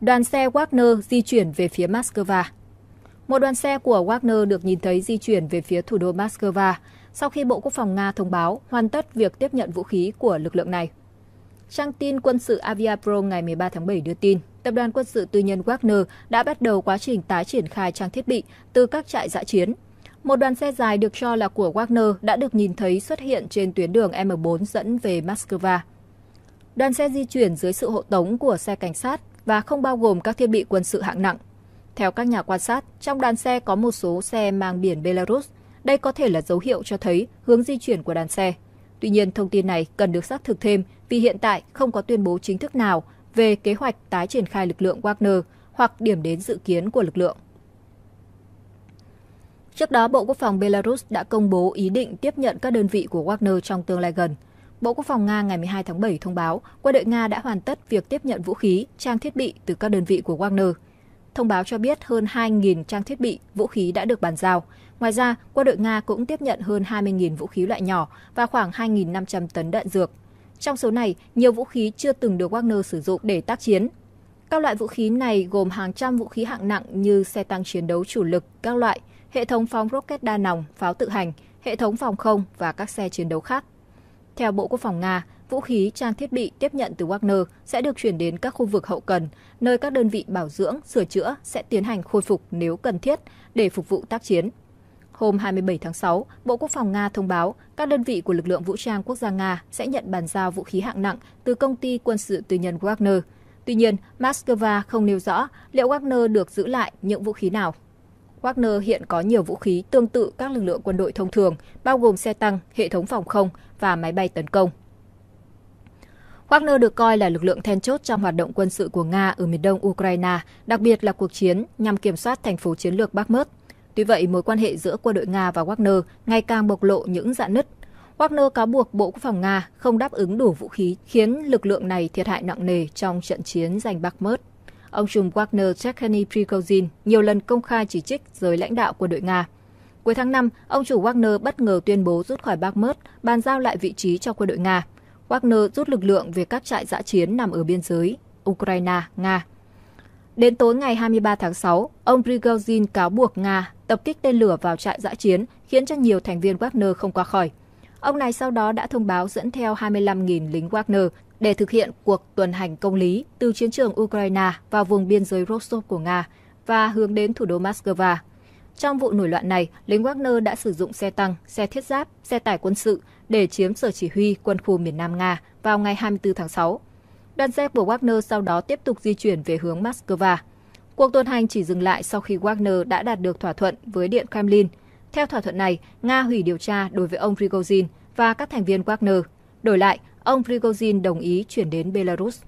đoàn xe Wagner di chuyển về phía Moscow. Một đoàn xe của Wagner được nhìn thấy di chuyển về phía thủ đô Moscow sau khi Bộ Quốc phòng Nga thông báo hoàn tất việc tiếp nhận vũ khí của lực lượng này. Trang tin quân sự Aviapro ngày 13 tháng 7 đưa tin, tập đoàn quân sự tư nhân Wagner đã bắt đầu quá trình tái triển khai trang thiết bị từ các trại dã chiến. Một đoàn xe dài được cho là của Wagner đã được nhìn thấy xuất hiện trên tuyến đường M4 dẫn về Moscow. Đoàn xe di chuyển dưới sự hộ tống của xe cảnh sát và không bao gồm các thiết bị quân sự hạng nặng. Theo các nhà quan sát, trong đoàn xe có một số xe mang biển Belarus. Đây có thể là dấu hiệu cho thấy hướng di chuyển của đoàn xe. Tuy nhiên, thông tin này cần được xác thực thêm vì hiện tại không có tuyên bố chính thức nào về kế hoạch tái triển khai lực lượng Wagner hoặc điểm đến dự kiến của lực lượng. Trước đó, Bộ Quốc phòng Belarus đã công bố ý định tiếp nhận các đơn vị của Wagner trong tương lai gần. Bộ Quốc phòng Nga ngày 12 tháng 7 thông báo quân đội Nga đã hoàn tất việc tiếp nhận vũ khí, trang thiết bị từ các đơn vị của Wagner. Thông báo cho biết hơn 2.000 trang thiết bị, vũ khí đã được bàn giao. Ngoài ra, quân đội Nga cũng tiếp nhận hơn 20.000 vũ khí loại nhỏ và khoảng 2.500 tấn đạn dược. Trong số này, nhiều vũ khí chưa từng được Wagner sử dụng để tác chiến. Các loại vũ khí này gồm hàng trăm vũ khí hạng nặng như xe tăng chiến đấu chủ lực, các loại, hệ thống phóng rocket đa nòng, pháo tự hành, hệ thống phòng không và các xe chiến đấu khác. Theo Bộ Quốc phòng Nga, vũ khí trang thiết bị tiếp nhận từ Wagner sẽ được chuyển đến các khu vực hậu cần, nơi các đơn vị bảo dưỡng, sửa chữa sẽ tiến hành khôi phục nếu cần thiết để phục vụ tác chiến. Hôm 27 tháng 6, Bộ Quốc phòng Nga thông báo các đơn vị của lực lượng vũ trang quốc gia Nga sẽ nhận bàn giao vũ khí hạng nặng từ công ty quân sự tư nhân Wagner. Tuy nhiên, Moscow không nêu rõ liệu Wagner được giữ lại những vũ khí nào. Wagner hiện có nhiều vũ khí tương tự các lực lượng quân đội thông thường, bao gồm xe tăng, hệ thống phòng không và máy bay tấn công. Wagner được coi là lực lượng then chốt trong hoạt động quân sự của Nga ở miền đông Ukraine, đặc biệt là cuộc chiến nhằm kiểm soát thành phố chiến lược Bakhmut. Tuy vậy, mối quan hệ giữa quân đội Nga và Wagner ngày càng bộc lộ những rạn nứt. Wagner cáo buộc Bộ Quốc phòng Nga không đáp ứng đủ vũ khí, khiến lực lượng này thiệt hại nặng nề trong trận chiến giành Bakhmut. Ông trùm Wagner Chekhany Prigozhin nhiều lần công khai chỉ trích giới lãnh đạo của đội Nga. Cuối tháng 5, ông chủ Wagner bất ngờ tuyên bố rút khỏi Bakhmut, bàn giao lại vị trí cho quân đội Nga. Wagner rút lực lượng về các trại dã chiến nằm ở biên giới Ukraine, Nga. Đến tối ngày 23 tháng 6, ông Prigozhin cáo buộc Nga tập kích tên lửa vào trại dã chiến, khiến cho nhiều thành viên Wagner không qua khỏi. Ông này sau đó đã thông báo dẫn theo 25.000 lính Wagner để thực hiện cuộc tuần hành công lý từ chiến trường Ukraine vào vùng biên giới Rostov của Nga và hướng đến thủ đô Moscow. Trong vụ nổi loạn này, lính Wagner đã sử dụng xe tăng, xe thiết giáp, xe tải quân sự để chiếm sở chỉ huy quân khu miền Nam Nga vào ngày 24 tháng 6. Đoàn xe của Wagner sau đó tiếp tục di chuyển về hướng Moscow. Cuộc tuần hành chỉ dừng lại sau khi Wagner đã đạt được thỏa thuận với Điện Kremlin. Theo thỏa thuận này, Nga hủy điều tra đối với ông Prigozhin và các thành viên Wagner. Đổi lại, ông Prigozhin đồng ý chuyển đến Belarus.